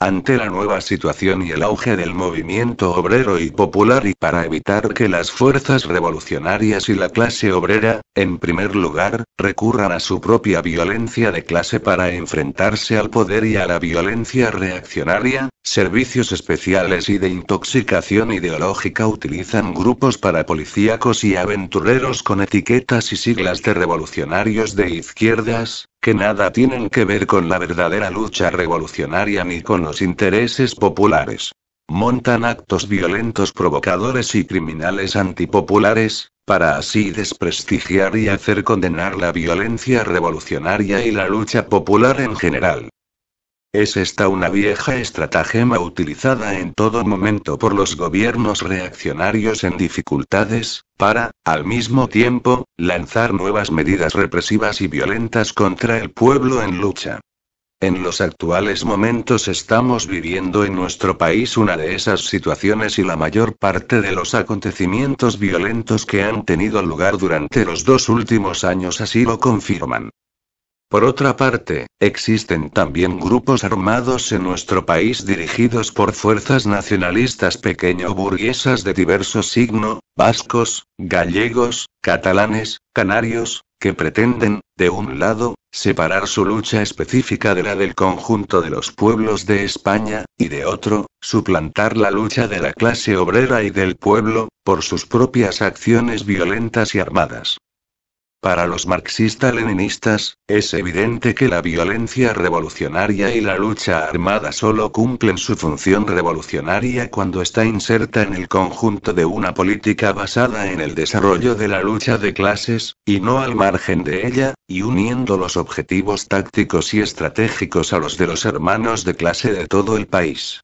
Ante la nueva situación y el auge del movimiento obrero y popular y para evitar que las fuerzas revolucionarias y la clase obrera, en primer lugar, recurran a su propia violencia de clase para enfrentarse al poder y a la violencia reaccionaria, Servicios especiales y de intoxicación ideológica utilizan grupos para policíacos y aventureros con etiquetas y siglas de revolucionarios de izquierdas, que nada tienen que ver con la verdadera lucha revolucionaria ni con los intereses populares. Montan actos violentos provocadores y criminales antipopulares, para así desprestigiar y hacer condenar la violencia revolucionaria y la lucha popular en general. Es esta una vieja estratagema utilizada en todo momento por los gobiernos reaccionarios en dificultades, para, al mismo tiempo, lanzar nuevas medidas represivas y violentas contra el pueblo en lucha. En los actuales momentos estamos viviendo en nuestro país una de esas situaciones y la mayor parte de los acontecimientos violentos que han tenido lugar durante los dos últimos años así lo confirman. Por otra parte, existen también grupos armados en nuestro país dirigidos por fuerzas nacionalistas pequeño burguesas de diverso signo, vascos, gallegos, catalanes, canarios, que pretenden, de un lado, separar su lucha específica de la del conjunto de los pueblos de España, y de otro, suplantar la lucha de la clase obrera y del pueblo, por sus propias acciones violentas y armadas. Para los marxista-leninistas, es evidente que la violencia revolucionaria y la lucha armada solo cumplen su función revolucionaria cuando está inserta en el conjunto de una política basada en el desarrollo de la lucha de clases, y no al margen de ella, y uniendo los objetivos tácticos y estratégicos a los de los hermanos de clase de todo el país.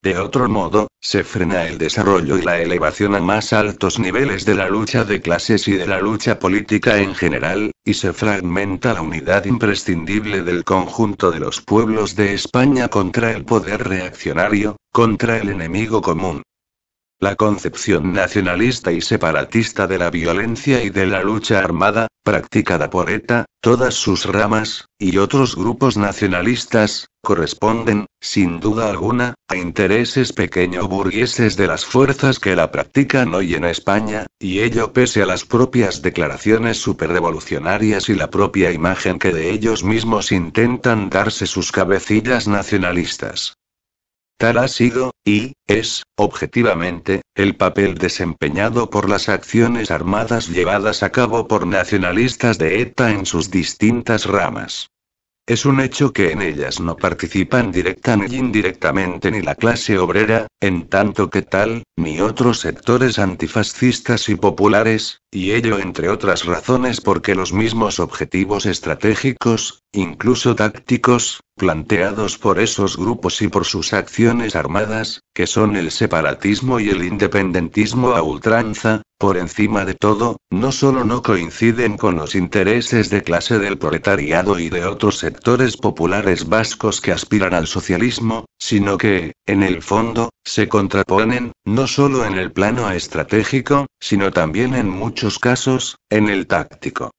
De otro modo, se frena el desarrollo y la elevación a más altos niveles de la lucha de clases y de la lucha política en general, y se fragmenta la unidad imprescindible del conjunto de los pueblos de España contra el poder reaccionario, contra el enemigo común. La concepción nacionalista y separatista de la violencia y de la lucha armada, practicada por ETA, todas sus ramas, y otros grupos nacionalistas, corresponden, sin duda alguna, a intereses pequeño burgueses de las fuerzas que la practican hoy en España, y ello pese a las propias declaraciones superrevolucionarias y la propia imagen que de ellos mismos intentan darse sus cabecillas nacionalistas. Tal ha sido, y, es, objetivamente, el papel desempeñado por las acciones armadas llevadas a cabo por nacionalistas de ETA en sus distintas ramas. Es un hecho que en ellas no participan directa ni indirectamente ni la clase obrera, en tanto que tal, ni otros sectores antifascistas y populares, y ello entre otras razones porque los mismos objetivos estratégicos, incluso tácticos, planteados por esos grupos y por sus acciones armadas, que son el separatismo y el independentismo a ultranza, por encima de todo, no solo no coinciden con los intereses de clase del proletariado y de otros sectores populares vascos que aspiran al socialismo, sino que, en el fondo, se contraponen, no solo en el plano estratégico, sino también en muchos muchos casos, en el táctico.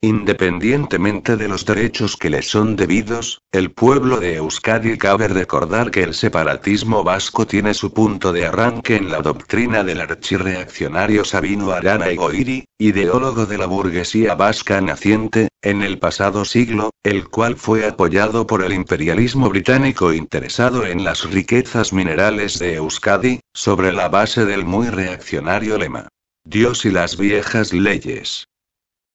Independientemente de los derechos que le son debidos, el pueblo de Euskadi cabe recordar que el separatismo vasco tiene su punto de arranque en la doctrina del archireaccionario Sabino Arana Egoiri, ideólogo de la burguesía vasca naciente, en el pasado siglo, el cual fue apoyado por el imperialismo británico interesado en las riquezas minerales de Euskadi, sobre la base del muy reaccionario lema Dios y las viejas leyes.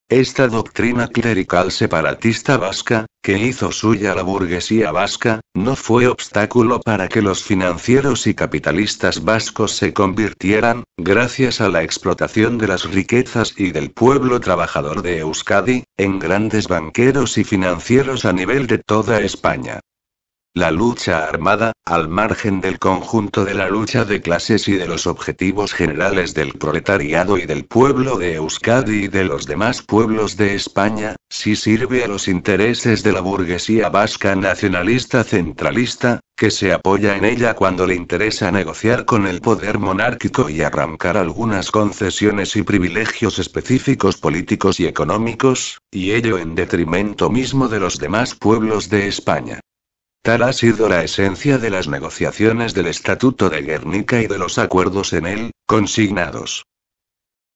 Esta doctrina clerical separatista vasca, que hizo suya la burguesía vasca, no fue obstáculo para que los financieros y capitalistas vascos se convirtieran, gracias a la explotación de las riquezas y del pueblo trabajador de Euskadi, en grandes banqueros y financieros a nivel de toda España. La lucha armada, al margen del conjunto de la lucha de clases y de los objetivos generales del proletariado y del pueblo de Euskadi y de los demás pueblos de España, sí sirve a los intereses de la burguesía vasca nacionalista centralista, que se apoya en ella cuando le interesa negociar con el poder monárquico y arrancar algunas concesiones y privilegios específicos políticos y económicos, y ello en detrimento mismo de los demás pueblos de España. Tal ha sido la esencia de las negociaciones del Estatuto de Guernica y de los acuerdos en él, consignados.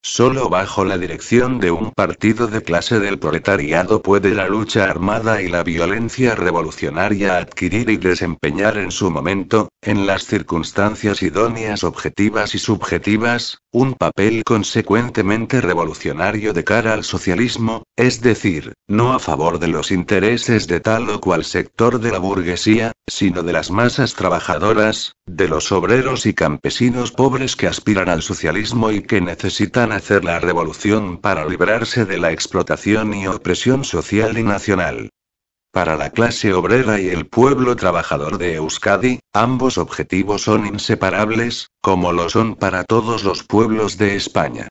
Solo bajo la dirección de un partido de clase del proletariado puede la lucha armada y la violencia revolucionaria adquirir y desempeñar en su momento, en las circunstancias idóneas objetivas y subjetivas, un papel consecuentemente revolucionario de cara al socialismo, es decir, no a favor de los intereses de tal o cual sector de la burguesía, sino de las masas trabajadoras, de los obreros y campesinos pobres que aspiran al socialismo y que necesitan hacer la revolución para librarse de la explotación y opresión social y nacional. Para la clase obrera y el pueblo trabajador de Euskadi, ambos objetivos son inseparables, como lo son para todos los pueblos de España.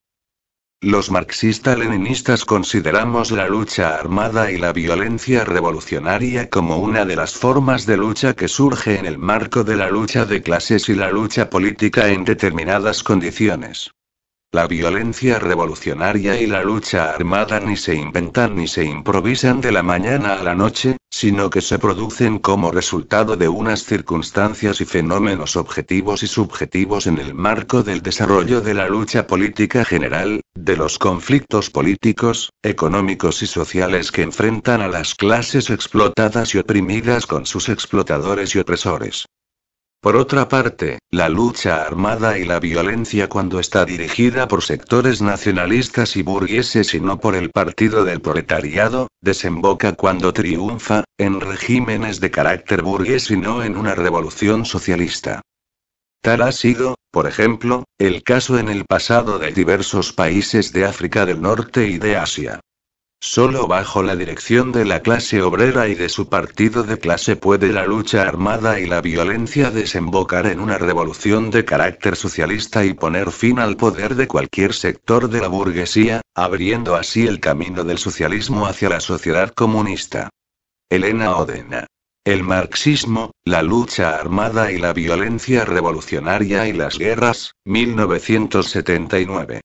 Los marxistas-leninistas consideramos la lucha armada y la violencia revolucionaria como una de las formas de lucha que surge en el marco de la lucha de clases y la lucha política en determinadas condiciones. La violencia revolucionaria y la lucha armada ni se inventan ni se improvisan de la mañana a la noche, sino que se producen como resultado de unas circunstancias y fenómenos objetivos y subjetivos en el marco del desarrollo de la lucha política general, de los conflictos políticos, económicos y sociales que enfrentan a las clases explotadas y oprimidas con sus explotadores y opresores. Por otra parte, la lucha armada y la violencia cuando está dirigida por sectores nacionalistas y burgueses y no por el Partido del Proletariado, desemboca cuando triunfa, en regímenes de carácter burgués y no en una revolución socialista. Tal ha sido, por ejemplo, el caso en el pasado de diversos países de África del Norte y de Asia. Solo bajo la dirección de la clase obrera y de su partido de clase puede la lucha armada y la violencia desembocar en una revolución de carácter socialista y poner fin al poder de cualquier sector de la burguesía, abriendo así el camino del socialismo hacia la sociedad comunista. Elena Odena. El marxismo, la lucha armada y la violencia revolucionaria y las guerras, 1979.